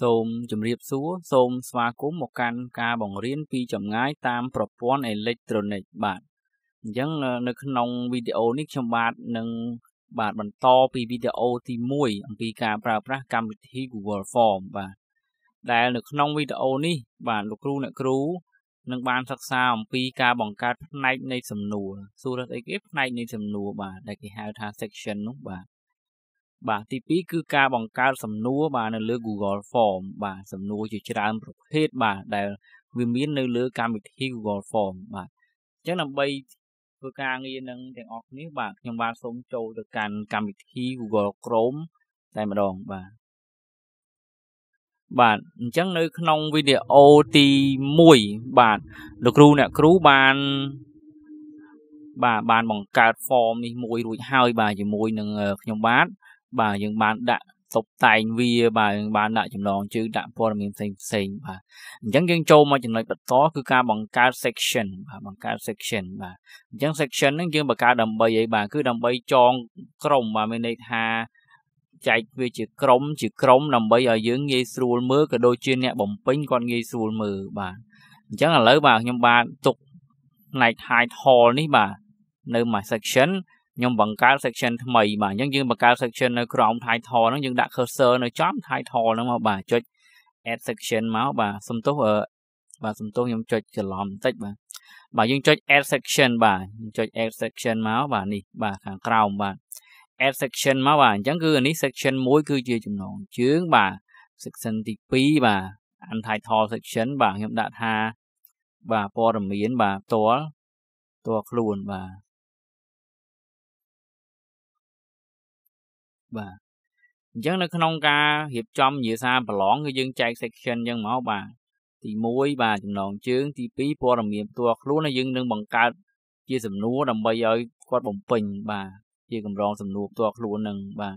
សូមជម្រាបសួរ សូមស្វាគមន៍មកកាន់ការបង្រៀន ពីចម្ងាយ តាមប្រព័ន្ធអេឡិចត្រូនិកបាទអញ្ចឹងនៅក្នុងវីដេអូនេះខ្ញុំបាទនឹងបាទបន្តពីវីដេអូទី1អំពីការប្រើប្រាស់កម្មវិធី Google Form បាទដែល នៅក្នុងវីដេអូនេះបាទលោកគ្រូអ្នកគ្រូនឹងបានសិក្សាអំពីការបង្កើតផ្នែកនៃសំណួរសួរអីគេផ្នែកនៃសំណួរបាទដែលគេហៅថា section នោះបាទបាទទី2គឺការបង្កើតសំណួរបាទនៅលើ Google Form បាទសំណួរជាច្រើនប្រភេទបាទដែលវាមាននៅលើកម្មវិធី Google Form បាទអញ្ចឹងដើម្បីធ្វើការងារនឹងទាំងអស់គ្នាបាទខ្ញុំបានសូមចូលទៅកាន់កម្មវិធី Google Chrome តែម្ដងបាទបាទអញ្ចឹងនៅក្នុងវីដេអូទី1បាទលោកគ្រូអ្នកគ្រូបានបាទបានបង្កើត form នេះមួយរួចហើយ បាទជាមួយនឹងខ្ញុំបាទបាទយើងបានដាក់តុបតែងវាបាទយើងបានដាក់ចំណងជើងដាក់ព័ត៌មានផ្សេងផ្សេងបាទអញ្ចឹងយើងចូលមកចំណុចបន្តគឺការបង្កើត section បាទបង្កើត section បាទអញ្ចឹង section ហ្នឹងយើងបង្កើតដើម្បីអីបាទគឺដើម្បីចងក្រុមបាទមានន័យថាចែកវាជាក្រុមជាក្រុមដើម្បីឲ្យយើងងាយស្រួលមើលក៏ដូចជាអ្នកបំពេញគាត់ងាយស្រួលមើលបាទអញ្ចឹងឥឡូវបាទខ្ញុំបាទទុកផ្នែក title នេះបាទនៅមួយ section ខ្ញុំបង្កើត section ថ្មីបាទអញ្ចឹងយើងបង្កើត section នៅក្រោម title ហ្នឹងយើងដាក់ cursor នៅចំ title ហ្នឹងមកបាទចុច add section មកបាទសំទោសបាទសំទោសខ្ញុំចុចច្រឡំបន្តិចបាទបាទយើងចុច add section បាទយើងចុច add section មកបាទនេះបាទខាងក្រោម បាទ add section មកបាទអញ្ចឹងគឺអានេះ section 1គឺជាចំណងជើងបាទ section ទី2បាទ untitled section បាទខ្ញុំដាក់ថាបាទព័ត៌មានបាទផ្ទាល់ផ្ទាល់ខ្លួនបាទបាទអញ្ចឹងនៅក្នុងការរៀបចំញាសាប្រឡងគឺយើងចែក section អញ្ចឹងមកបាទទី1បាទចំណងជើងទី2ព័ត៌មានផ្ទាល់ខ្លួនហើយយើងនឹងបង្កើតជាសំណួរដើម្បីឲ្យគាត់បំពេញបាទជាកម្រងសំណួរផ្ទាល់ខ្លួននឹងបាទ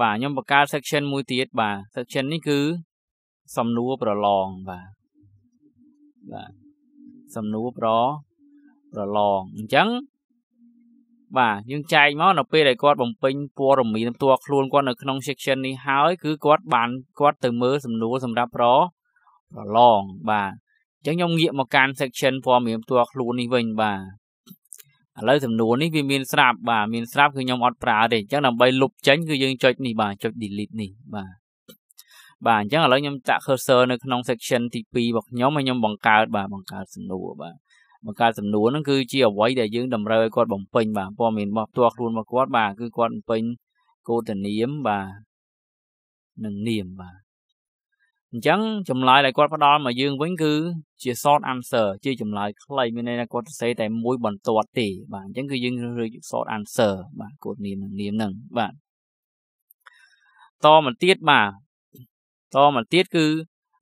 បាទខ្ញុំបង្កើត section មួយទៀតបាទ section នេះគឺសំណួរប្រឡងបាទបាទសំណួរប្រប្រឡងអញ្ចឹងបាទយើងចែកមកនៅពេលដែលគាត់បំពេញព័ត៌មានផ្ទាល់ខ្លួនគាត់នៅក្នុង section នេះហើយគឺគាត់បានគាត់ទៅមើលសំណួរសម្រាប់ប្រប្រឡងបាទអញ្ចឹងខ្ញុំងាកមកកាន់ section ព័ត៌មានផ្ទាល់ខ្លួននេះវិញបាទឥឡូវសំណួរនេះវាមានស្រាប់បាទមានស្រាប់គឺខ្ញុំអត់ប្រើទេអញ្ចឹងដើម្បីលុបចេញគឺយើងចុចនេះបាទចុច delete នេះបាទបាទអញ្ចឹងឥឡូវខ្ញុំចាក់ cursor នៅក្នុង section ទី2របស់ខ្ញុំហើយខ្ញុំបង្កើត បាទបង្កើតសំណួរបាទបង្កើតសំណួរហ្នឹងគឺជាអ្វីដែលយើងតម្រូវឲ្យគាត់បំពេញបាទព័ត៌មានរបស់ផ្ទាល់ខ្លួនរបស់គាត់បាទគឺគាត់បំពេញគោលទនាមបាទនិងនាមបាទអញ្ចឹងចម្លើយដែលគាត់ផ្ដល់មកយើង វិញ គឺ ជា short answer ជាចម្លើយខ្លីមានន័យថាគាត់សរសេរតែមួយបន្ទាត់ទេ បាទអញ្ចឹងគឺយើងរើស short answer បាទគោលនាមនិងនាមហ្នឹងបាទតមកទៀតបាទតមកទៀតគឺ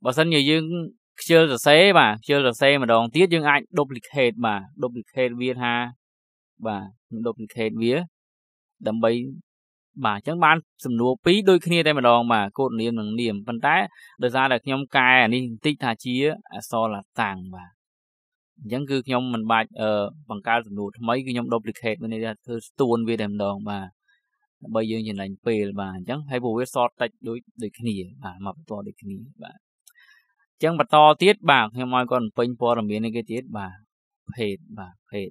បើសិនជាយើងខ្ជិលសរសេរបាទខ្ជិលសរសេរម្ដងទៀតយើងអាច duplicate បាទ duplicate វាថាបាទខ្ញុំ duplicate វា ដើម្បីបាទអញ្ចឹងបានសំណួរពីរដូចគ្នាតែម្ដងបាទកូដនាមនិងនាមប៉ុន្តែដោយសារតែខ្ញុំកែអានេះបន្តិចថាជាអសរឡាតាំងបាទអញ្ចឹងគឺខ្ញុំមិនបាច់បង្កើតសំណួរថ្មីគឺខ្ញុំ duplicate មានន័យថាធ្វើស្ទួនវាតែម្ដង បាទដើម្បីយើងចំណាញ់ពេល បាទអញ្ចឹងហើយពួកវាសតតិចដូចដូច គ្នា បាទមកបន្តដូចគ្នាបាទចឹងបន្តទៀតបាទខ្ញុំឲ្យគាត់ពេញព័ត៌មាននេះគេទៀតបាទភេទបាទភេទ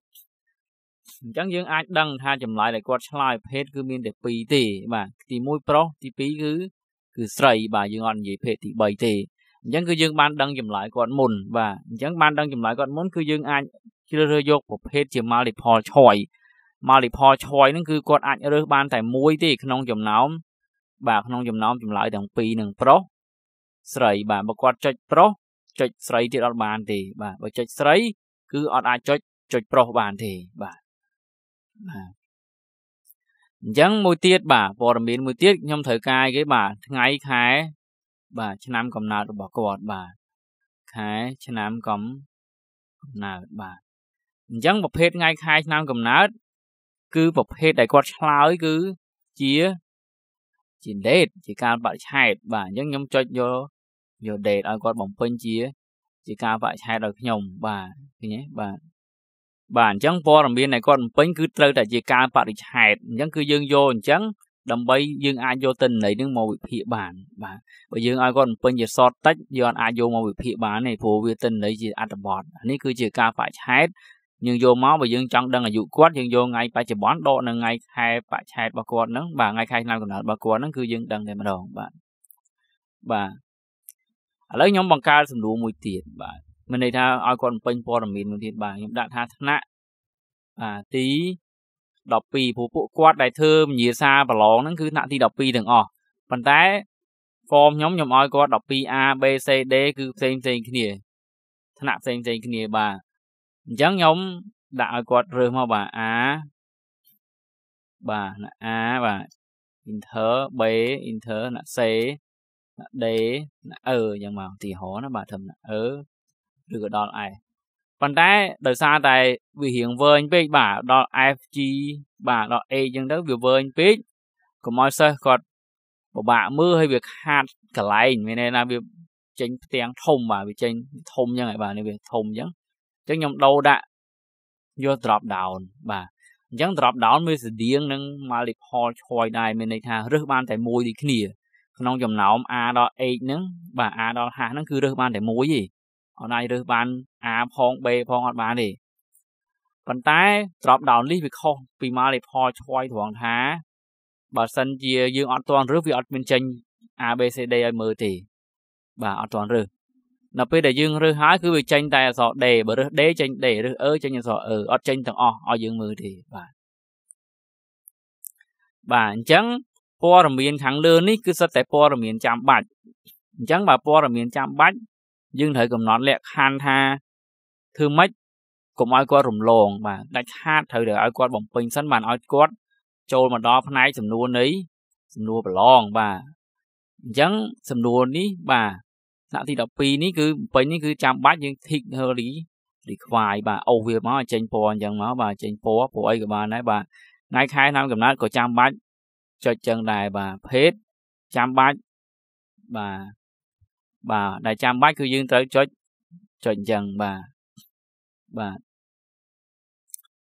អញ្ចឹងយើងអាចដឹងថាចម្លើយដែលគាត់ឆ្លើយភេទគឺមានតែ2ទេ បាទទី1ប្រុសទី2គឺគឺស្រីបាទយើងអត់និយាយភេទទី3ទេអញ្ចឹងគឺយើងបានដឹងចម្លើយគាត់មុនបាទអញ្ចឹងបានដឹងចម្លើយគាត់មុនគឺយើងអាចជ្រើសរើសយកប្រភេទជា multiple choice multiple choice ហ្នឹងគឺគាត់អាចរើសបានតែមួយទេក្នុងចំណោមបាទក្នុងចំណោមចម្លើយទាំងពីរនឹងប្រុសស្រីបាទបើគាត់ចុចប្រុសចុចស្រីទៀតអត់បានទេ បាទបើចុចស្រីគឺអត់អាចចុចចុចប្រុសបានទេបាទបាទអញ្ចឹងមួយទៀតបាទព័ត៌មានមួយទៀតខ្ញុំត្រូវការគេ បាទថ្ងៃខែបាទឆ្នាំកំណើតរបស់គាត់បាទខែឆ្នាំកំណើតបាទអញ្ចឹងប្រភេទថ្ងៃខែឆ្នាំកំណើតគឺប្រភេទដែលគាត់ឆ្លើយគឺជា ជា date ជាកាលបរិច្ឆេទបាទអញ្ចឹងខ្ញុំចុចយកយកដេតឲ្យគាត់បំពេញជាជាការវាក់ឆែតឲ្យខ្ញុំ បាទឃើញទេបាទបាទអញ្ចឹងព័ត៌មានដែលគាត់បំពេញគឺត្រូវតែជាការបរិឆេទអញ្ចឹងគឺយើងយកអញ្ចឹងដើម្បីយើងអាចយកទិន្នន័យនឹងមកវិភាគបាន បាទបើយើងឲ្យគាត់បំពេញជាសតតិចយើងអាចយកមកវិភាគបានទេព្រោះវាទិន្នន័យជាអត្ថបទនេះគឺជាការបរិឆេទយើងយកមកបើយើងចង់ដឹងអាយុគាត់យើងយកថ្ងៃបច្ចុប្បន្នដកនៅថ្ងៃខែបច្ឆេទរបស់គាត់ហ្នឹងបាទថ្ងៃខែឆ្នាំកំណើតរបស់គាត់ហ្នឹងគឺយើងដឹងតែម្ដងបាទបាទឥឡូវខ្ញុំបង្កើតសំណួរមួយទៀតបាទមានន័យថាឲ្យគាត់បំពេញព័ត៌មានមួយទៀតបាទខ្ញុំដាក់ថាថ្នាក់បាទទី12ព្រោះពួកគាត់ ដែលធ្វើវិញ្ញាសាប្រឡងហ្នឹងគឺថ្នាក់ទី12ទាំងអស់ប៉ុន្តែ form ខ្ញុំខ្ញុំឲ្យគាត់ 12A B C D គឺផ្សេងផ្សេង គ្នាថ្នាក់ផ្សេងផ្សេងគ្នាបាទអញ្ចឹងខ្ញុំដាក់ឲ្យគាត់រើសមកបាទ A បាទណា A បាទ enter B enter ណា C ណាដេណាអឺអញ្ចឹងមកឧទាហរណ៍ណាបាទត្រឹមណាអឺឬក៏ដល់ f ប៉ុន្តែដោយសារតែវារៀងវែងពេកបាទដល់ f g បាទដល់ a អញ្ចឹងទៅវាវែងពេកកុំឲ្យសិស្សគាត់ពិបាកមើលហើយវាខាតកន្លែង មានន័យថាវា ចេញផ្ទាំងធំបាទវាចេញ ធំអញ្ចឹងហើយបាទនេះវាធំអញ្ចឹងអញ្ចឹងខ្ញុំដូរដាក់យក drop down បាទអញ្ចឹង drop down វាស្តៀងនឹង multiple choice ដែរមានន័យថារើសបាន តែមួយដូចគ្នាក្នុងចំណោម A ដល់ H ហ្នឹងបាទ A ដល់ H ហ្នឹងគឺរើសបានតែមួយទេអត់អាចរើសបាន A ផង B ផងអត់បានទេប៉ុន្តែ drop down list វាខុសពី multiple choice ត្រង់ថាបើសិនជា យើងអត់ទាន់រើសវាអត់មានចេញ A B C D ឲ្យមើលទេបាទអត់ទាន់រើសនៅពេលដែលយើងរើសហើយគឺវាចេញតែអក្សរ D បើរើស D ចេញ D រើស E ចេញអក្សរ E អត់ចេញទាំងអស់ឲ្យយើងមើលទេបាទបាទអញ្ចឹងព័ត៌មានខាងលើនេះគឺសិតតែព័ត៌មានចាំបាច់អញ្ចឹងបើព័ត៌មានចាំបាច់យើងត្រូវកំណត់លក្ខខណ្ឌថាធ្វើម៉េចកុំឲ្យគាត់រំលង បាទដាច់ខាតត្រូវតែឲ្យគាត់បំពេញសិនបានឲ្យគាត់ចូលមកដល់ផ្នែកសំណួរនៃសំណួរប្រឡងបាទអញ្ចឹងសំណួរនេះបាទថ្នាក់ទី12នេះគឺបំពេញនេះគឺចាំបាច់យើង tick រី require បាទអូសវាមកចេញពណ៌អញ្ចឹងមកបាទចេញពណ៌ព្រោះអីក៏បានដែរបាទថ្ងៃខែឆ្នាំកំណត់ក៏ចាំបាច់ចុចចឹងដែរបាទភេទចាំបាច់បាទបាទដែលចាំបាច់គឺយើងត្រូវចុចចុចអញ្ចឹងបាទបាទ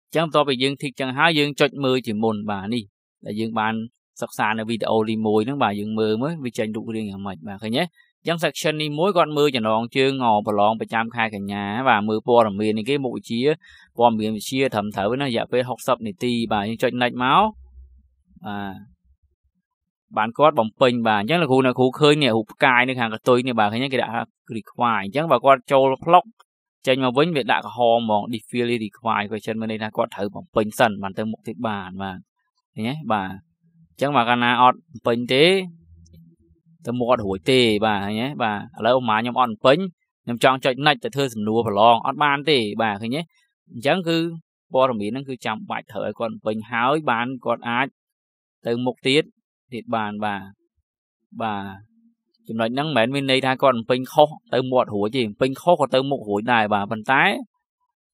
អញ្ចឹងបន្ទាប់ពីយើងធីកចឹងហើយយើងចុចមើលជាមុនបាទនេះដែលយើងបានសិក្សានៅវីដេអូទី1ហ្នឹងបាទយើងមើលមើលវាចេញរូបរាងយ៉ាងម៉េចបាទឃើញទេអញ្ចឹង section នេះមួយគាត់មើលចំណងជើងងប្រឡងប្រចាំខែកញ្ញាបាទមើលព័ត៌មាននេះគេមុខវិជ្ជាព័ត៌មានវិជ្ជាត្រឹមត្រូវណារយៈពេល60នាទីបាទយើងចុច next មកបាទបានគាត់បំពេញបាទអញ្ចឹងលោកគ្រូអ្នកគ្រូឃើញនេះរូបផ្កាយនៅខាងកតុយនេះបាទឃើញគេដាក់ថា require អញ្ចឹងបើគាត់ចូលផ្លុកចេញមកវិញវាដាក់កំហហ្មង defile require question មានន័យថាគាត់ត្រូវបំពេញសិនបានទៅមុខទៀតបានបាទឃើញទេបាទអញ្ចឹងបើកាលណាអត់បំពេញទេទៅមុខអត់រួចទេបាទឃើញទេបាទឥឡូវម៉ាខ្ញុំអត់បំពេញខ្ញុំចង់ចុច next ទៅធ្វើសំណួរប្រឡងអត់បានទេបាទឃើញទេអញ្ចឹងគឺព័ត៌មានហ្នឹងគឺចាំបាច់ត្រូវឲ្យគាត់បំពេញហើយបានគាត់អាចទៅមុខទៀតទៀតបានបាទបាទចំណុចហ្នឹងមិនមែនមានន័យថាគាត់បំពេញខុសទៅមាត់រួចទេបំពេញខុសក៏ទៅមុខរួចដែរបាទប៉ុន្តែ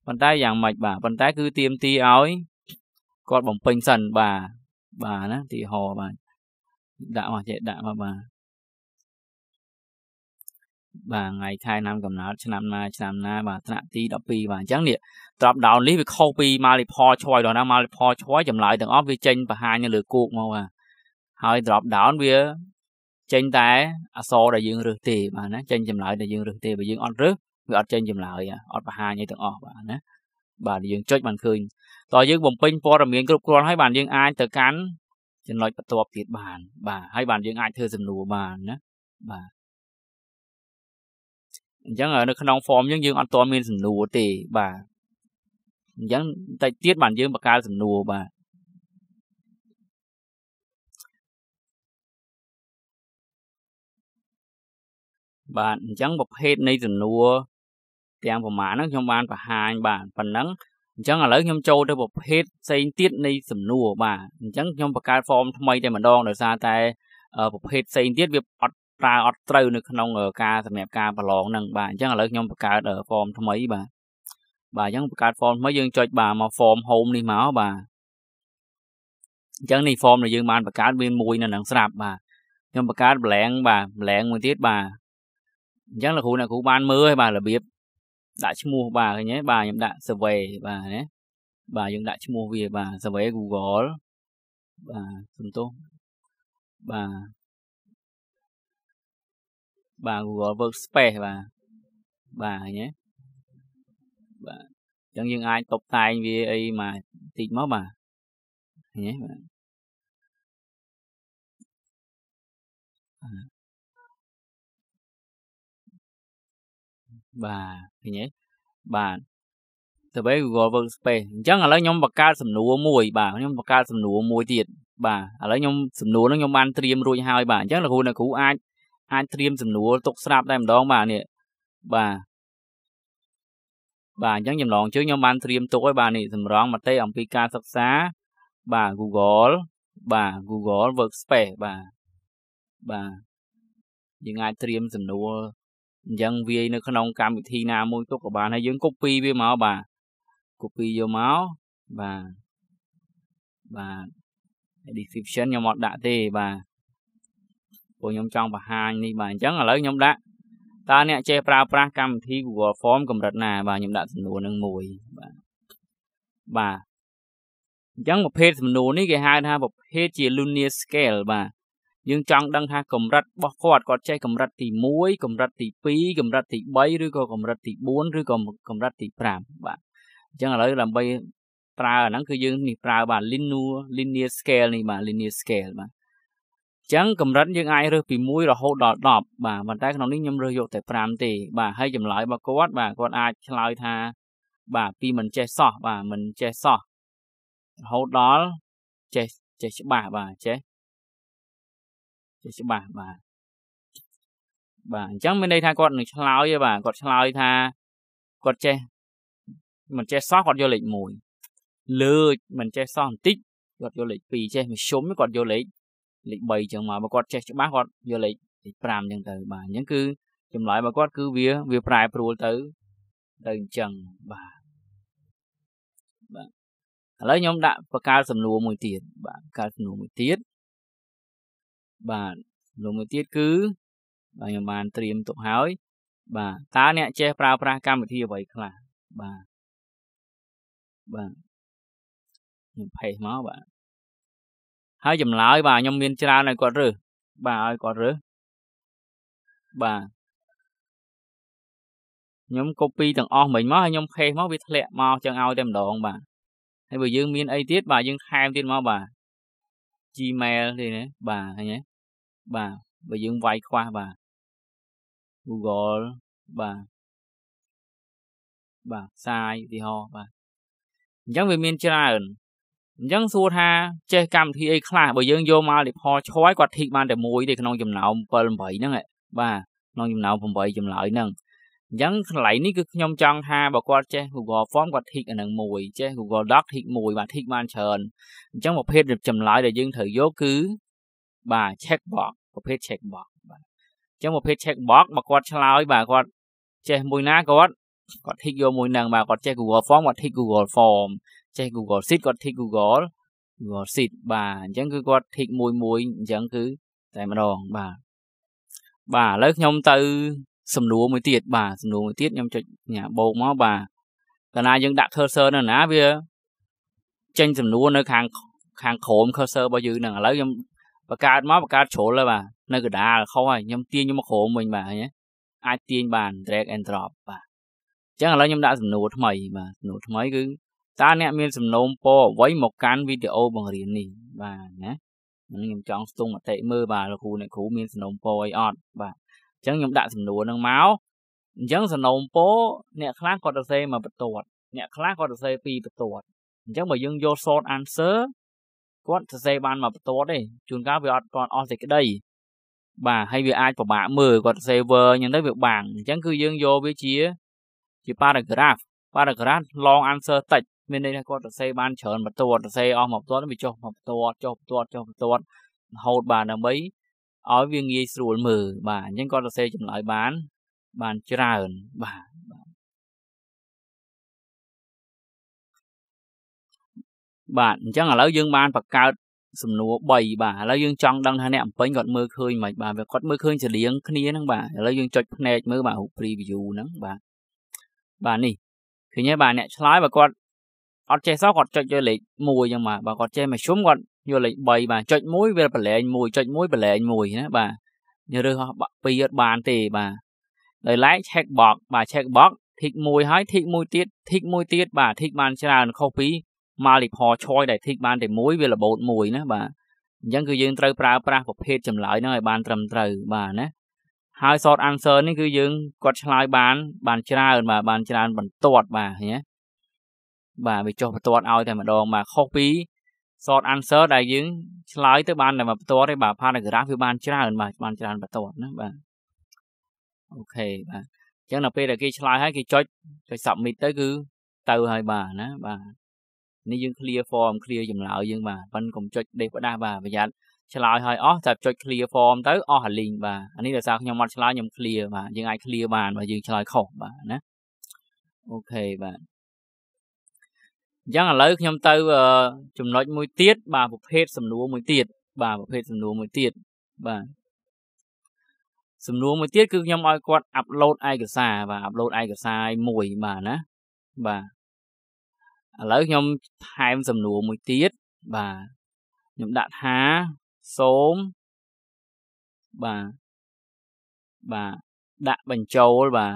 ប៉ុន្តែយ៉ាងម៉េចបាទប៉ុន្តែគឺទៀមទីឲ្យគាត់បំពេញសិនបាទបាទណាទីហោបាទដាក់មកចេះដាក់មកបាទបាទថ្ងៃខែឆ្នាំកំណើតឆ្នាំណាឆ្នាំណាបាទថ្នាក់ទី12បាទអញ្ចឹងនេះ drop down list វាខុសពី multiple choice ដល់ណា multiple choice ចម្លើយទាំងអស់វាចេញបង្ហាញនៅលើគោកមកបាទហើយ drop down វាចេញតែអក្សរដែលយើងរើសទេបាទណាចេញចម្លើយដែលយើងរើសទេបើយើងអត់រើសវាអត់ចេញចម្លើយអត់បង្ហាញអីទាំងអស់បាទណាបាទយើងចុចបានឃើញតើយើងបំពេញព័ត៌មានគ្រប់គ្រាន់ហើយបានយើងអាចទៅកាន់ចំណុចបន្ទាប់ទៀតបានបាទហើយបានយើងអាចធ្វើសំណួរបានណាបាទអញ្ចឹងនៅក្នុង form យើងយើងអត់ទាន់មានសំណួរទេបាទអញ្ចឹងបន្តិចទៀតបានយើងបង្កើតសំណួរបាទបាទអញ្ចឹងប្រភេទនៃសំណួរទាំងប្រមាណហ្នឹងខ្ញុំបានបង្ហាញ បាទប៉ុណ្ណឹងអញ្ចឹងឥឡូវខ្ញុំចូលទៅប្រភេទផ្សេងទៀតនៃសំណួរបាទអញ្ចឹងខ្ញុំបង្កើត form ថ្មីតែម្ដងដោយសារតែប្រភេទផ្សេងទៀតវា អត់ប្រើអត់ត្រូវនៅក្នុង ការសម្រាប់ការប្រឡងហ្នឹងបាទអញ្ចឹងឥឡូវខ្ញុំបង្កើត form ថ្មីបាទបាទអញ្ចឹងបង្កើត form ថ្មីយើងចុចបាទមក form home នេះមកបាទអញ្ចឹងនេះ form ដែលយើងបានបង្កើតមានមួយនៅនឹងស្រាប់បាទខ្ញុំបង្កើត blank បាទ blank មួយទៀតបាទ chắc là khu này khu ban hay bà là biết đã chứ mua bà cái nhé bà nhầm đã về bà nhé bà nhưng đã chứ mua về bà về google bà chúng tôi bà bà google workspace bà bà nhé bà chẳng những ai tộc tay vì ấy mà tịt máu bà nhé bà. បាទឃើញទេបាទទៅវិញ Google Workspace អញ្ចឹងឥឡូវខ្ញុំបង្កើតសំណួរមួយ បាទខ្ញុំបង្កើតសំណួរមួយទៀតបាទឥឡូវខ្ញុំសំណួរនឹងខ្ញុំបានត្រៀមរួចហើយបាទអញ្ចឹងលោកគ្រូអ្នកគ្រូអាចអាចត្រៀមសំណួរទុកស្រាប់តែម្ដងបាទនេះបាទបាទអញ្ចឹងចម្លងជើងខ្ញុំបានត្រៀមទុកហើយបាទនេះសម្រងមតិអំពីការសិក្សា បាទ Google បាទ Google Workspace បាទបាទយើងអាចត្រៀមសំណួរអញ្ចឹងវាយនៅក្នុង កម្មវិធីណាមួយទុកក៏បានហើយយើង copy វាមកបាទ copy យកមកបាទបាទ description ខ្ញុំអត់ដាក់ទេបាទពួកខ្ញុំចង់បង្ហាញនេះបាទអញ្ចឹងឥឡូវខ្ញុំដាក់តើអ្នកចេះប្រើប្រាស់កម្មវិធី Google Form កម្រិតណា បាទខ្ញុំដាក់សំណួរនឹងមួយបាទបាទអញ្ចឹងប្រភេទសំណួរនេះគេហៅថាប្រភេទជា linear scale បាទយើងចង់ដឹងថាកម្រិតរបស់គាត់គាត់ចេះកម្រិតទី1កម្រិតទី2កម្រិតទី3ឬក៏កម្រិតទី4ឬក៏កម្រិតទី5បាទអញ្ចឹងឥឡូវដើម្បីប្រើអាហ្នឹងគឺយើងនេះប្រើបាទ linear linear scale នេះបាទ linear scale បាទអញ្ចឹងកម្រិតយើងអាចរើសពី1រហូតដល់10បាទប៉ុន្តែក្នុងនេះខ្ញុំរើសយក តែ5ទេបាទហើយចម្លើយរបស់គាត់បាទគាត់អាចឆ្លើយថា បាទពីមិនចេះសោះ បាទមិនចេះសោះរហូតដល់ចេះចេះច្បាស់បាទចេះជាច្បាស់បាទបាទអញ្ចឹងមានន័យថាគាត់នឹងឆ្លើយទេបាទគាត់ឆ្លើយថាគាត់ចេះ មិនចេះសោះគាត់យកលេខ1លើកមិនចេះសោះបន្តិចគាត់យកលេខ2ចេះមធ្យមគាត់យកលេខលេខ3អញ្ចឹងមកបើគាត់ចេះច្បាស់គាត់យកលេខលេខ5អញ្ចឹងទៅបាទអញ្ចឹងគឺចម្លើយរបស់គាត់គឺវាវាប្រែប្រួលទៅទៅអញ្ចឹងបាទបាទឥឡូវខ្ញុំដាក់បកកាលសំណួរមួយទៀតបាទកាលសំណួរមួយទៀតបាទលោកមួយទៀតគឺ បាទខ្ញុំបានត្រៀមទុកហើយ បាទតើអ្នកចេះប្រើប្រាស់កម្មវិធីអ្វីខ្លះបាទបាទខ្ញុំផេះមកបាទហើយចម្លើយ បាទខ្ញុំមានច្រើនឲ្យគាត់រើសបាទឲ្យគាត់រើសបាទខ្ញុំ copy ទាំងអស់មិញមកហើយខ្ញុំ paste មកវាធ្លាក់មកចឹងឲ្យតែម្ដង បាទហើយបើយើងមានអីទៀតបាទយើងថែមទៀតមកបាទ Gmail ទេណាបាទឃើញទេបាទបើយើងវាយខ្វះបាទ Google បាទបាទសាយឧទាហរណ៍បាទអញ្ចឹងវាមានច្រើនអញ្ចឹងសួរថាចេះកម្មវិធីអីខ្លះបើយើងយកមកលិផលឆយគាត់ធីកបានតែមួយទេក្នុងចំណោម7 8ហ្នឹងបាទក្នុងចំណោម8ចម្លើយហ្នឹងអញ្ចឹងកន្លែងនេះគឺខ្ញុំចង់ថាបើគាត់ចេះ Google Form គាត់ធីកអានឹងមួយចេះ Google Doc ធីកមួយបាទធីកបានច្រើនអញ្ចឹងប្រភេទចម្លើយដែលយើងត្រូវយកគឺបាទ check box ប្រភេទ check box បាទអញ្ចឹងប្រភេទ check box បើគាត់ឆ្លើយបាទគាត់ចេះមួយណាគាត់គាត់ tick យកមួយហ្នឹងបាទគាត់ចេះ Google Form គាត់ tick Google Form ចេះ Google Sheet គាត់ tick Google Google Sheet បាទអញ្ចឹងគឺគាត់ tick មួយមួយអញ្ចឹងគឺតែម្ដងបាទបាទឥឡូវខ្ញុំទៅសំណួរមួយទៀតបាទសំណួរមួយទៀតខ្ញុំចុចញ៉ាបោកមកបាទកាលណាយើងដាក់ cursor នៅណាវាចេញសំណួរនៅ ខាងខាងក្រោម cursor របស់យើងហ្នឹងឥឡូវខ្ញុំបកកើតមកបកកើតជ្រុលហើយបាទនៅកដាលខុសហើយខ្ញុំទាញខ្ញុំមកក្រុមវិញបាទណាអាចទាញបាន drag and drop បាទអញ្ចឹងឥឡូវខ្ញុំដាក់សំណួរថ្មី បាទសំណួរថ្មីគឺតើអ្នកមានសំណូមពរអ្វីមកកាន់វីដេអូបង្រៀននេះបាទណាខ្ញុំចង់ស្ទង់មតិមើលបាទលោកគ្រូអ្នកគ្រូមានសំណូមពរអីអត់បាទអញ្ចឹងខ្ញុំដាក់សំណួរនឹងមកអញ្ចឹងសំណូមពរអ្នកខ្លះគាត់សរសេរមកបន្ទាត់អ្នកខ្លះគាត់សរសេរពីរបន្ទាត់អញ្ចឹងបើយើងយក short answer គាត់សរសេរបានមកបន្ទាត់ទេជួនកាលវាអត់ទាន់អស់សេចក្តី បាទហើយវាអាចពិបាកមើលគាត់ server អញ្ចឹងទៅវា បាំងអញ្ចឹងគឺយើងយកវាជាជា paragraph paragraph long answer តិចមានន័យថាគាត់សរសេរបានច្រើនបន្ទាត់សរសេរអស់មកបន្ទាត់វាចុះមកបន្ទាត់ចុះបន្ទាត់ចុះបន្ទាត់រហូតបាទដើម្បីឲ្យវាងាយស្រួលមើលបាទអញ្ចឹងគាត់សរសេរចម្លើយបាន បានច្រើនបាទបាទអញ្ចឹងឥឡូវយើងបានបង្កើតសំណួរ3បាទឥឡូវយើងចង់ដឹងថាអ្នកអំពេញគាត់មើលឃើញមិនបាទវាគាត់មើលឃើញស្រលៀងគ្នាហ្នឹងបាទឥឡូវយើងចុចភ្នែកមើលបាទរូប preview ហ្នឹងបាទបាទនេះឃើញហើយបាទអ្នកឆ្លើយបើគាត់អត់ចេះសោះគាត់ចុចយកលេខ1អញ្ចឹងបាទបើគាត់ចេះមធ្យមគាត់យកលេខ3បាទចុច1វាប្រឡែង1ចុច1ប្រឡែង1ណាបាទយើងរើសអស់ពីរអត់បានទេបាទដោយឡែក check box បាទ check box ធីក1ហើយធីក1ទៀតធីក1ទៀតបាទធីកបានច្រើនខុសពី multiple choice ដែល tick បានតែមួយវារបូតមួយណាបាទអញ្ចឹងគឺយើងត្រូវប្រើប្រាស់ប្រភេទចម្លើយហ្នឹងឲ្យបានត្រឹមត្រូវបាទណាហើយ short answer នេះគឺយើងគាត់ឆ្លើយបានបានច្រើនបាទបានច្រើនបន្ទាត់បាទណាបាទវាចុះបន្ទាត់ឲ្យតែម្ដងបាទខុសពី short answer ដែលយើងឆ្លើយទៅបានតែមួយបន្ទាត់ទេបាទ paragraph វាបានច្រើន បាទបានច្រើនបន្ទាត់ណាបាទអូខេបាទអញ្ចឹងដល់ពេលដែលគេឆ្លើយហើយគេចុចចុច submit ទៅគឺទៅហើយបាទណាបាទនេះយើង clear form clear ចម្លើយយើងបាទប៉ិនកុំចុចដេសផ្ដាសបាទប្រយ័ត្នឆ្លើយហើយអស់តែចុច clear form ទៅអស់ link បាទអានេះដោយសារខ្ញុំអត់ឆ្លើយខ្ញុំ clear បាទយើងអាច clear បានបើយើងឆ្លើយខុសបាទណាអូខេបាទអញ្ចឹងឥឡូវខ្ញុំទៅ ចំណុចមួយទៀតបាទប្រភេទសំណួរមួយទៀតបាទប្រភេទសំណួរមួយទៀតបាទសំណួរមួយទៀតគឺខ្ញុំឲ្យគាត់អាប់ឡូតឯកសារបាទអាប់ឡូតឯកសារមួយបាទណាបាទឥឡូវខ្ញុំថែមសំណួរមួយទៀតបាទខ្ញុំដាក់ថាសូមបាទបាទដាក់បញ្ចូលបាទ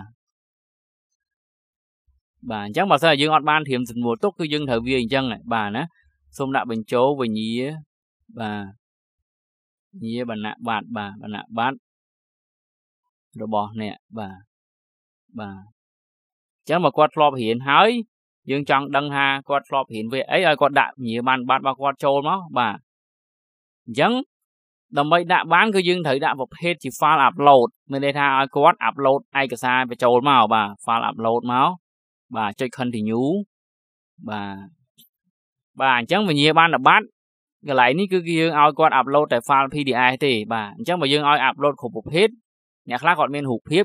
បាទអញ្ចឹងបើសិនជាយើងអត់បានធៀមសំណួរទុកគឺយើងត្រូវវាអញ្ចឹងបាទណាសូមដាក់បញ្ចូលវិញ្ញាបាទញាបណៈបត្តិបាទបណៈបត្តិរបស់អ្នកបាទបាទអញ្ចឹងបើគាត់ធ្លាប់រៀនហើយយើងចង់ដឹងថាគាត់ធ្លាប់រៀនវាអីឲ្យគាត់ដាក់ញាបានបាត់របស់គាត់ចូលមកបាទអញ្ចឹង ដើម្បីដាក់បានគឺយើងត្រូវដាក់ប្រភេទជា file upload មានន័យថាឲ្យគាត់ upload ឯកសារបញ្ចូលមកបាទ file upload មកបាទចុច continue បាទបាទអញ្ចឹងវិញ្ញាបានបាត់កន្លែងនេះគឺយើងឲ្យគាត់ upload តែ file PDF ទេបាទអញ្ចឹងបើយើងឲ្យ upload គ្រប់ប្រភេទអ្នកខ្លះគាត់មានរូបភាព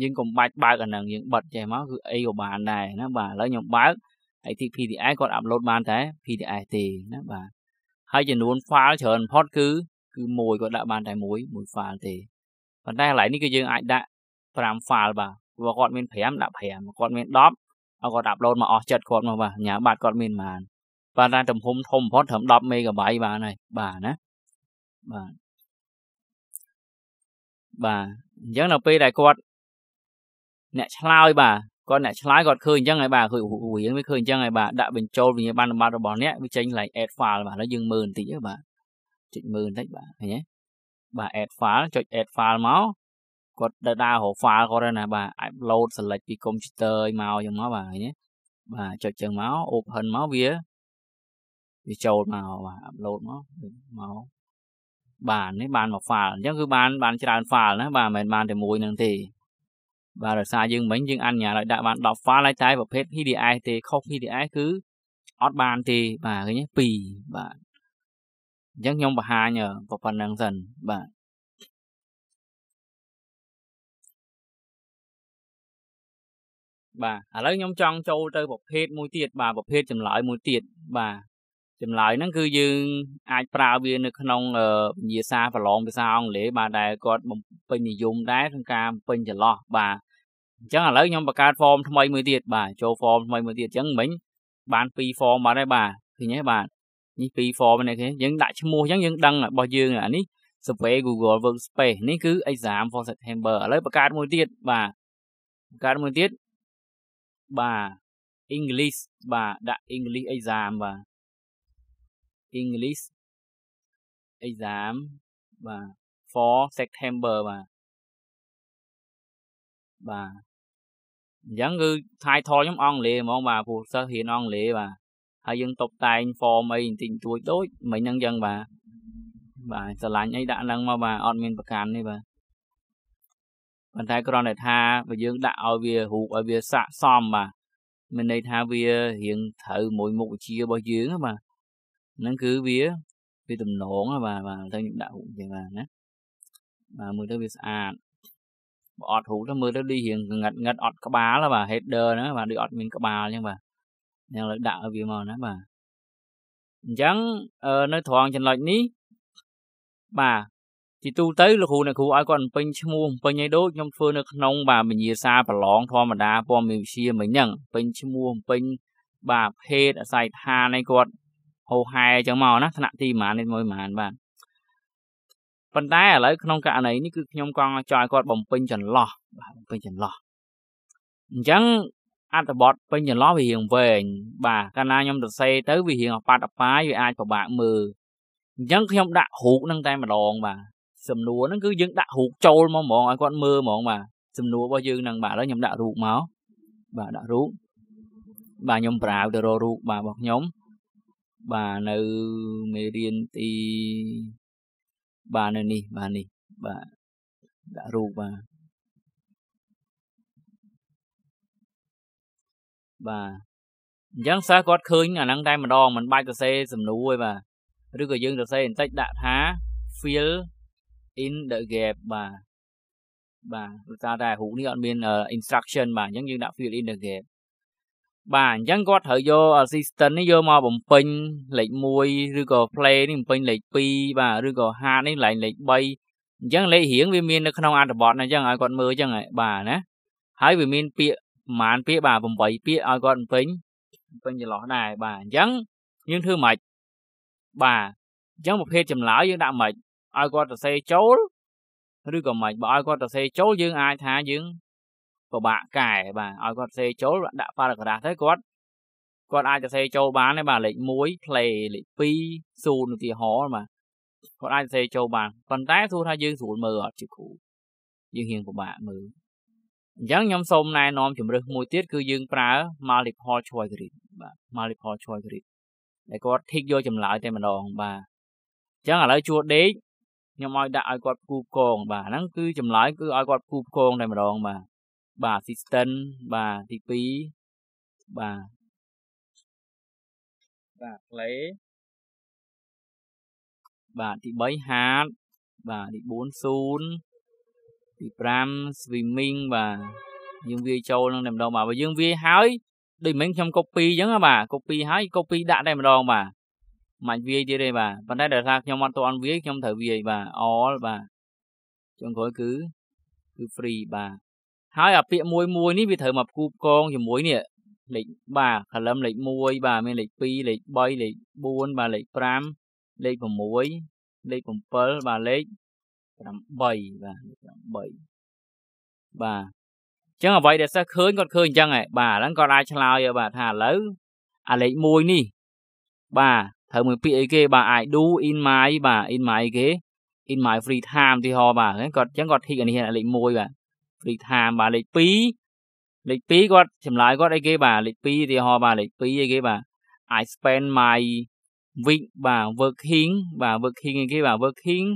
យើងកុំបាច់បើកអាហ្នឹងយើងបិទចេះមកគឺអីក៏បានដែរណាបាទឥឡូវខ្ញុំបើកហើយទី PTI គាត់អាប់ឡូតបានតែ PTI ទេណាបាទហើយចំនួន file ច្រើនបំផុតគឺ គឺមួយគាត់ដាក់បាន តែមួយមួយ file ទេប៉ុន្តែកន្លែងនេះគឺយើងអាចដាក់5 file បាទព្រោះគាត់មាន5ដាក់5គាត់មាន10ឲ្យគាត់អាប់ឡូតមកអស់ចិត្តគាត់មកបាទញ៉ាំបាត់គាត់មានបានបាទតែទំហំធំបំផុតត្រឹម10 MB បានហើយបាទណាបាទបាទអញ្ចឹងដល់ពេលដែលគាត់អ្នកឆ្លើយបាទគាត់អ្នកឆ្លើយគាត់ឃើញអញ្ចឹងហើយបាទឃើញអូយើងវាឃើញអញ្ចឹងហើយបាទដាក់បញ្ចូលវិញ្ញាបនបត្ររបស់អ្នកវាចេញ like add file បាទឥឡូវយើងមើលបន្តិចបាទចុចមើលបន្តិចបាទឃើញទេបាទ add file ចុច add file មកគាត់ដើរដើររក file គាត់ហ្នឹងណា បាទ upload select ពី computer ឲ្យមកអញ្ចឹងមកបាទឃើញទេបាទចុចអញ្ចឹងមក open មកវាវាចូលមកបាទ upload មកមកបាននេះបានមក file អញ្ចឹងគឺបានបានច្រើន file ណាបាទមិនមែនបានតែមួយនឹងទេបាទដោយសារយើងមិញយើងអនុញ្ញាតឲ្យដាក់បាន10 file ហើយតែប្រភេទ PDF ទេខុស PDF គឺអត់បាន ទេ បាទឃើញទេ2បាទអញ្ចឹងខ្ញុំបង្ហាញប៉ុណ្្នឹងសិនបាទបាទឥឡូវខ្ញុំចង់ចូលទៅប្រភេទមួយទៀតបាទប្រភេទចម្លើយមួយទៀតបាទចម្លើយហ្នឹងគឺយើងអាចប្រើវានៅក្នុងវិញ្ញាសាប្រឡងភាសាអង់គ្លេសបាទដែលគាត់បំពេញនិយមដែរក្នុងការបំពេញចន្លោះបាទអញ្ចឹងឥឡូវខ្ញុំបង្កើត form ថ្មីមួយទៀតបាទចូល form ថ្មីមួយទៀតអញ្ចឹងមិញបាន2 form បាទហើយបាទឃើញទេបាទនេះ2 form នេះគេយើងដាក់ឈ្មោះអញ្ចឹងយើងដឹងរបស់យើងអានេះ survey Google Workspace នេះគឺ exam for September ឥឡូវបង្កើតមួយទៀតបាទបង្កើតមួយទៀតបាទ English បាទដាក់ English exam បាទ English exam បាទ for September បាទបាទអញ្ចឹងគឺ title ខ្ញុំអង់គ្លេសហ្មង បាទព្រោះសិស្សរៀនអង់គ្លេសបាទហើយយើងតុបតែង form អីបន្តិចបន្តួចដូចមិញហ្នឹងអញ្ចឹងបាទបាទស្រឡាញ់អីដាក់ហ្នឹងមកបាទអត់មានប្រកាន់នេះបាទប៉ុន្តែគ្រាន់តែថាបើយើងដាក់ឲ្យវារូបឲ្យវាស័កសមបាទមានន័យថាវារៀងត្រូវមួយមុខវិជ្ជារបស់យើងហ្នឹងបាទហ្នឹងគឺវាវាតំណងបាទបាទទៅខ្ញុំដាក់រូបទេបាទណាបាទមើលទៅវាស្អាតបើអត់រូបទៅមើលទៅដូចរៀងងឹតងឹតអត់ក្បាលបាទ header ហ្នឹងបាទដូចអត់មានក្បាលអញ្ចឹងបាទអញ្ចឹងលើដាក់ឲ្យវាមកណាបាទអញ្ចឹងនៅត្រង់ចំណុចនេះបាទទីទូទៅលោកគ្រូអ្នកគ្រូឲ្យគាត់ពេញឈ្មោះពេញឲ្យដូចខ្ញុំធ្វើនៅក្នុង បាទវិញ្ញាសាប្រឡងធម្មតាពណ៌មានវិជា មិញហ្នឹងពេញឈ្មោះពេញ បាទភេទអាស័យឋានឲ្យគាត់ហោហែអញ្ចឹងមកណាថ្នាក់ទីប្រហែលនេះមួយប្រហែលបាទប៉ុន្តែឥឡូវក្នុងករណីនេះគឺខ្ញុំកង់ចង់ឲ្យគាត់បំពេញចន្លោះបាទបំពេញចន្លោះអញ្ចឹងអត្ថបទពេញចន្លោះវារៀងវែងបាទកាលណាខ្ញុំសរសេរទៅវារៀងអបាត់អបាយវាអាចពិបាកមើលអញ្ចឹងខ្ញុំដាក់រូបហ្នឹងតែម្ដងបាទសំណួរហ្នឹងគឺយើងដាក់រូបចូលមកហ្មងឲ្យគាត់មើលហ្មងបាទសំណួររបស់យើងហ្នឹងបាទឥឡូវខ្ញុំដាក់រូបមកបាទដាក់រូបបាទខ្ញុំប្រៅទៅរករូបបាទរបស់ខ្ញុំបាទនៅមេរៀនទីបាទនៅនេះបាទនេះបាទដាក់រូបបាទបាទអញ្ចឹងសិស្សគាត់ឃើញអាហ្នឹងតែម្ដងមិនបាច់សរសេរសំណួរទេបាទឬក៏យើងសរសេរបន្តិចដាក់ថា fill in the gap បាទបាទព្រោះតែរូបនេះអត់មាន instruction បាទអញ្ចឹងយើងដាក់ fill in the gap បាទអញ្ចឹងគាត់ត្រូវយក assistant នេះយកមកបំពេញលេខ1ឬក៏ play នេះបំពេញលេខ2បាទឬក៏ hard នេះឡើងលេខ3អញ្ចឹងលេខរៀងវាមាននៅក្នុងអត្ថបទអញ្ចឹងឲ្យគាត់មើលអញ្ចឹងបាទណាហើយវាមានពាក្យប្រហែលពាក្យបាទ8ពាក្យឲ្យគាត់បំពេញបំពេញចន្លោះដែរបាទអញ្ចឹងយើងធ្វើម៉េចបាទអញ្ចឹងប្រភេទចម្លើយយើងដាក់ម៉េចឲ្យគាត់សរសេរចូលឬក៏ម៉េចបើឲ្យគាត់សរសេរចូលយើងអាចថាយើងពិបាកកែបាទឲ្យគាត់សេចូលដាក់ paragraph ទៅគាត់គាត់អាចសរសេរចូលបានទេបាទលេខ1 play លេខ2 0ឧទាហរណ៍បាទគាត់អាចសរសេរចូលបានប៉ុន្តែទោះថាយើងស្រួលមើលអត់ជាគ្រូយើងរៀងពិបាកមើលអញ្ចឹងខ្ញុំសូមណែនាំជំរើសមួយទៀតគឺយើងប្រើ multiple choice grid បាទ multiple choice grid ដែលគាត់ tick យកចម្លើយតែម្ដងបាទអញ្ចឹងឥឡូវជួដេកខ្ញុំឲ្យដាក់ឲ្យគាត់គូកងបាទហ្នឹងគឺចម្លើយគឺឲ្យគាត់គូកងតែម្ដងបាទបាទ assistant បាទទី2បាទបាទ play បាទទី3 hard បាទទី4 0ទី5 swimming បាទយើងវាចូលនឹងតែម្ដងបាទបើយើងវាហើយដូចមិញខ្ញុំ copy អញ្ចឹងបាទ copy ហើយ copy ដាក់តែម្ដងបាទមិនវាយទៀតទេបាទប៉ុន្តែដល់ថាខ្ញុំអត់ទាន់វាយខ្ញុំត្រូវវាយបាទ all បាទចុងក្រោយគឺ គឺ free បាទហើយអាពាក្យមួយមួយនេះវាត្រូវមកផ្គូផ្គងជាមួយនេះលេខបាទកលឹមលេខ1បាទមានលេខ2លេខ3លេខ4បាទលេខ5លេខ6លេខ7បាទលេខ8បាទលេខ8បាទអញ្ចឹងអ្វីដែលសិស្សឃើញគាត់ឃើញអញ្ចឹងហ៎បាទហ្នឹងគាត់អាចឆ្លើយបាទថាឥឡូវអាលេខ1នេះបាទត្រូវមួយពាក្យអីគេបាទ I do in my បាទ in my គេ in my free time ទីហោបាទគាត់អញ្ចឹងគាត់ធីកអានេះអាលេខ1បាទព្រីថាមបាទលេខ2លេខ2គាត់ចម្លើយគាត់អីគេបាទលេខ2ឧទាហរណ៍បាទលេខ2អីគេបាទ I spend my week បាទ working បាទ working អីគេបាទ working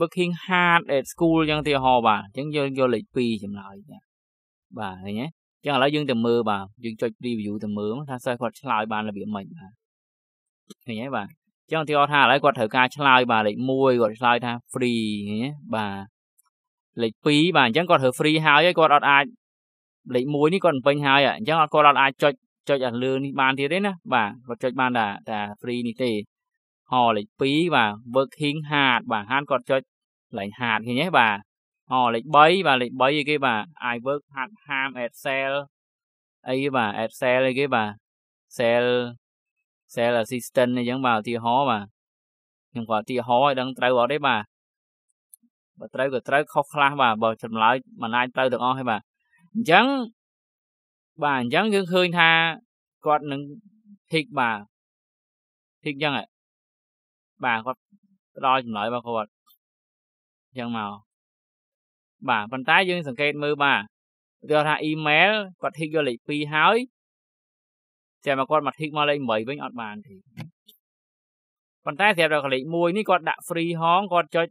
working hard at school អញ្ចឹងឧទាហរណ៍បាទអញ្ចឹងយកយកលេខ2ចម្លើយបាទឃើញទេចឹងឥឡូវយើងទៅមើលបាទយើងចុច review ទៅមើលថាសិស្សគាត់ឆ្លើយបានរបៀបម៉េចបាទឃើញហើយបាទចឹងឧទាហរណ៍ថាឥឡូវគាត់ត្រូវការឆ្លើយបាទលេខ1គាត់ឆ្លើយថា free បាទលេខ2បាទអញ្ចឹងគាត់រើ free ហើយគាត់អត់អាចលេខ1នេះគាត់បំពេញហើយអញ្ចឹងគាត់អត់អាចចុចចុចអាលើនេះបានទៀតទេណាបាទគាត់ចុចបានតែតែ free នេះទេហលេខ2បាទ working hard បាទ hard គាត់ចុចលេខ hard ឃើញទេបាទហលេខ3បាទលេខ3អីគេបាទ I work hard harm at sale អីបាទ at sale អីគេបាទ sale sale assistant អញ្ចឹងបាទឧទាហរណ៍បាទខ្ញុំគាត់ឧទាហរណ៍ឲ្យដឹងត្រូវអត់ទេបាទបើត្រូវក៏ត្រូវខុសខ្លះបាទបើចម្លើយមិនអាចត្រូវទាំងអស់ទេបាទអញ្ចឹងបាទអញ្ចឹងយើងឃើញថាគាត់នឹងធីកបាទធីកអញ្ចឹងបាទគាត់ផ្ដល់ចម្លើយរបស់គាត់អញ្ចឹងមកបាទប៉ុន្តែយើង សង្កេតមើលបាទគេថាអ៊ីមែលគាត់ធីកយកលេខ2ហើយចាំមកគាត់មកធីកមកលេខ8វិញអត់បានទេប៉ុន្តែស្រាប់ដល់លេខ1នេះគាត់ដាក់ free ហងគាត់ចុច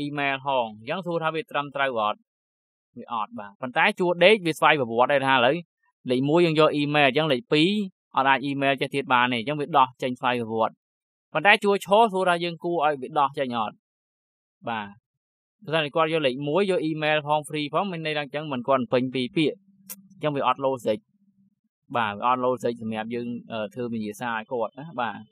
អ៊ីមែលហងអញ្ចឹងសួរថាវាត្រឹមត្រូវអត់វាអត់បាទប៉ុន្តែ ជួដេកវាស្វ័យប្រវត្តិដែរថាឥឡូវលេខ1យើងយកអ៊ីមែលអញ្ចឹងលេខ2អត់អាចអ៊ីមែលចេះទៀតបានទេអញ្ចឹងវាដោះចេញស្វ័យប្រវត្តិប៉ុន្តែជួឈរសួរថាយើងគួរឲ្យវាដោះចេញអត់បាទព្រោះតែគាត់យកលេខ1យកអ៊ីមែលផង free ផងមានន័យថាអញ្ចឹងមិនគាត់ពេញពីរពាក្យអញ្ចឹងវាអត់ logic បាទវាអត់ logic សម្រាប់យើងធ្វើវិញ្ញាសាឲ្យគាត់ណាបាទ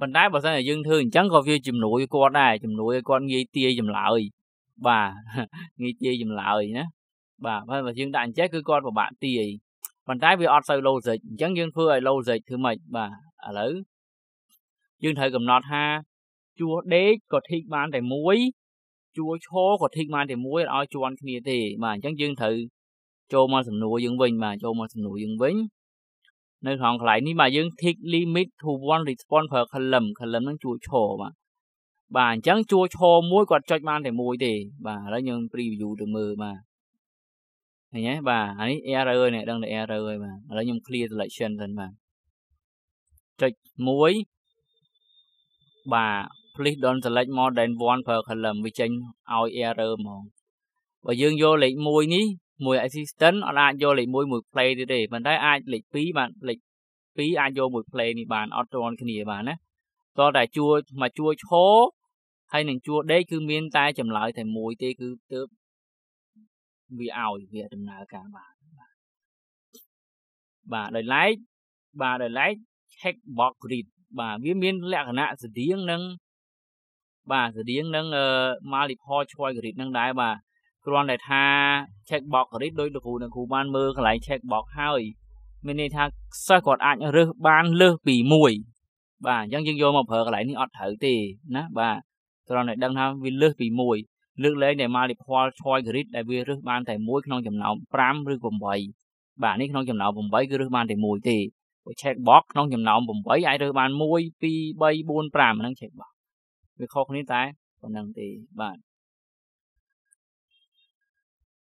ប៉ុន្តែបើសិនតែយើងធ្វើអញ្ចឹងក៏វាជំនួយគាត់ដែរជំនួយគាត់ងាយទាយចម្លើយបាទងាយទាយចម្លើយ ណា បាទបើយើងដាក់អញ្ចេះគឺគាត់ពិបាកទាយប៉ុន្តែវាអត់សូវ logic អញ្ចឹងយើងធ្វើឲ្យ logic ធ្វើម៉េចបាទឥឡូវយើងត្រូវកំណត់ថាជួសដេកក៏ធីកបាន តែមួយជួសឈរក៏ធីកបានតែមួយឲ្យជន់គ្នាទេ បាទអញ្ចឹងយើងត្រូវចូលមកសំណួរយើងវិញបាទចូលមកសំណួរយើងវិញនៅក្នុងកន្លែងនេះបាទយើង tick limit to one response per column column នឹងជួយឈរបាទបាទអញ្ចឹងជួឈរមួយគាត់ចុចបានតែមួយទេ បាទឥឡូវយើង preview ទៅមើលបាទឃើញទេបាទអានេះ error ហើយអ្នកដឹងតែ error ហើយបាទឥឡូវខ្ញុំ clear selection សិនបាទចុច1បាទ please don't select more than one per column វាចេញឲ្យ error ហ្មងបើយើងយកលេខ1នេះមួយ assistant អត់អាចយកលេខ1មួយ play ទៀតទេប៉ុន្តែអាចលេខ2បានលេខ2អាចយកមួយ play នេះបានអត់ទាន់គ្នាបានណាតោះតែជួមកជួឈោហើយនឹងជួដេកគឺមាន តែចម្លើយតែមួយទេគឺទៅវាឲ្យវាដំណើរការបានបាទដោយឡែកបាទដោយឡែក check box grid បាទវាមានលក្ខណៈស្តៀងនឹងបាទស្តៀងនឹង multiple choice grid នឹងដែរបាទគ្រាន់តែថា check box រីដោយលោកគ្រូនិងគ្រូបានមើលកន្លែង check box ហើយមានន័យថាសិស្សគាត់អាចរើសបានលើសពីមួយបាទអញ្ចឹងយើងយកមកប្រើកន្លែងនេះអត់ត្រូវទេណាបាទគ្រាន់តែដឹងថាវាលើសពីមួយលើកលែងតែ multiple choice grid ដែលវារើសបានតែមួយក្នុងចំណោម5ឬ8បាទនេះក្នុងចំណោម8គឺរើសបានតែមួយទេបើ check box ក្នុងចំណោម8អាចរើសបាន1 2 3 4 5ហ្នឹង check box វាខុសគ្នាតែប៉ុណ្្នឹងទេបាទ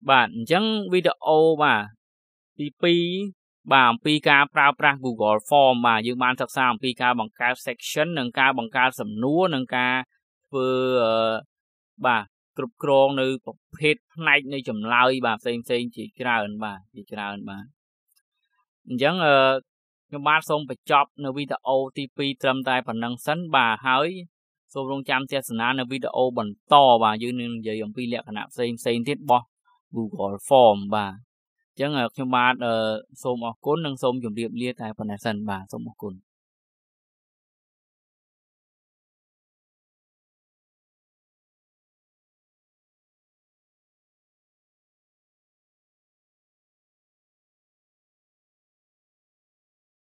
បាទអញ្ចឹងវីដេអូបាទទី2បាទអំពីការប្រើប្រាស់ Google Form បាទយើងបានសិក្សាអំពីការបង្កើត section និងការបង្កើតសំណួរនិងការធ្វើបាទគ្រប់គ្រងនៅប្រភេទផ្នែកនៃចម្លើយបាទផ្សេងផ្សេងជាច្រើនបាទជាច្រើនបាទអញ្ចឹងអឺខ្ញុំបាទសូមបញ្ចប់នៅវីដេអូទី2ត្រឹមតែប៉ុណ្ណឹងសិនបាទហើយសូមរងចាំទស្សនានៅវីដេអូបន្តបាទយើងនឹងនិយាយអំពីលក្ខណៈផ្សេងផ្សេងទៀតបោះ Google Form បាទអញ្ចឹងខ្ញុំបាទសូមអរគុណនិងសូមជម្រាបលាតែប៉ុណ្ណេះសិនបាទសូមអរគុណ